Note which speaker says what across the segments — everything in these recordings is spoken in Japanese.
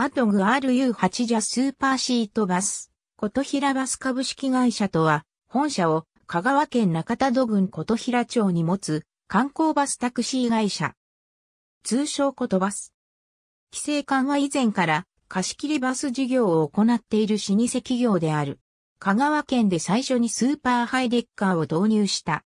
Speaker 1: アトグ RU8 ジャスーパーシートバス、琴平バス株式会社とは、本社を香川県中田戸郡琴平町に持つ観光バスタクシー会社。通称ことバス。規制緩和以前から貸切バス事業を行っている老舗企業である。香川県で最初にスーパーハイデッカーを導入した。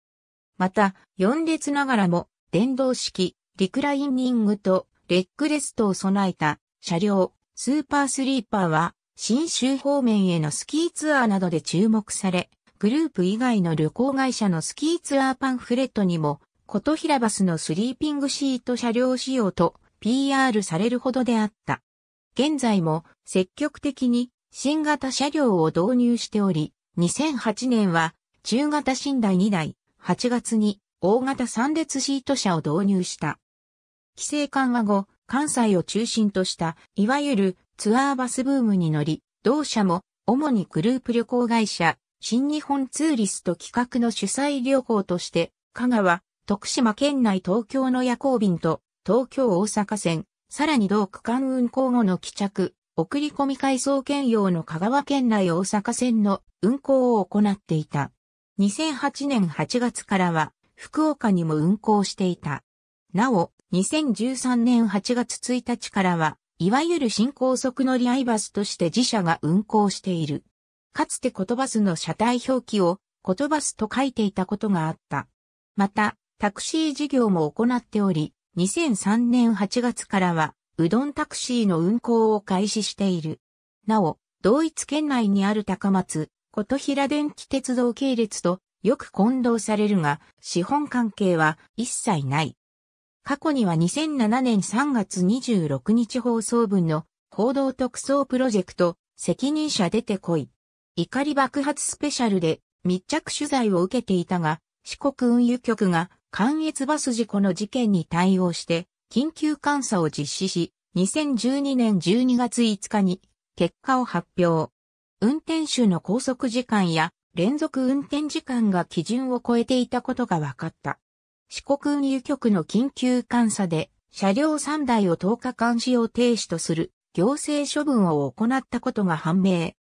Speaker 1: また、4列ながらも電動式、リクライニングとレッグレストを備えた車両、スーパースリーパーは、新州方面へのスキーツアーなどで注目され、グループ以外の旅行会社のスキーツアーパンフレットにも、琴平バスのスリーピングシート車両仕様と PR されるほどであった。現在も積極的に新型車両を導入しており、2008年は中型寝台2台、8月に大型3列シート車を導入した。規制緩和後、関西を中心とした、いわゆるツアーバスブームに乗り、同社も主にグループ旅行会社、新日本ツーリスト企画の主催旅行として、香川、徳島県内東京の夜行便と、東京大阪線、さらに同区間運行後の帰着、送り込み回送兼用の香川県内大阪線の運行を行っていた。2008年8月からは、福岡にも運行していた。なお、2013年8月1日からは、いわゆる新高速乗り合いバスとして自社が運行している。かつてことバスの車体表記をことバスと書いていたことがあった。また、タクシー事業も行っており、2003年8月からは、うどんタクシーの運行を開始している。なお、同一県内にある高松、琴平電気鉄道系列とよく混同されるが、資本関係は一切ない。過去には2007年3月26日放送分の報道特捜プロジェクト責任者出てこい。怒り爆発スペシャルで密着取材を受けていたが、四国運輸局が関越バス事故の事件に対応して緊急監査を実施し、2012年12月5日に結果を発表。運転手の拘束時間や連続運転時間が基準を超えていたことが分かった。四国運輸局の緊急監査で、車両3台を10日間使用停止とする行政処分を行ったことが判明。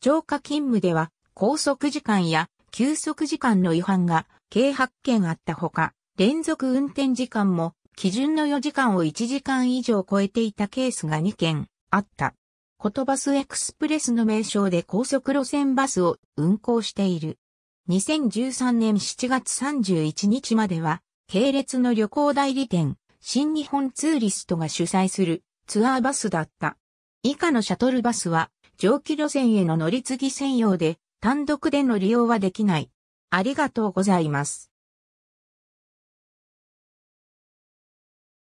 Speaker 1: 超過勤務では、拘束時間や休息時間の違反が計8件あったほか、連続運転時間も基準の4時間を1時間以上超えていたケースが2件あった。ことバスエクスプレスの名称で高速路線バスを運行している。2013年7月31日までは系列の旅行代理店、新日本ツーリストが主催するツアーバスだった。以下のシャトルバスは、蒸気路線への乗り継ぎ専用で、単独での利用はできない。ありがとうございます。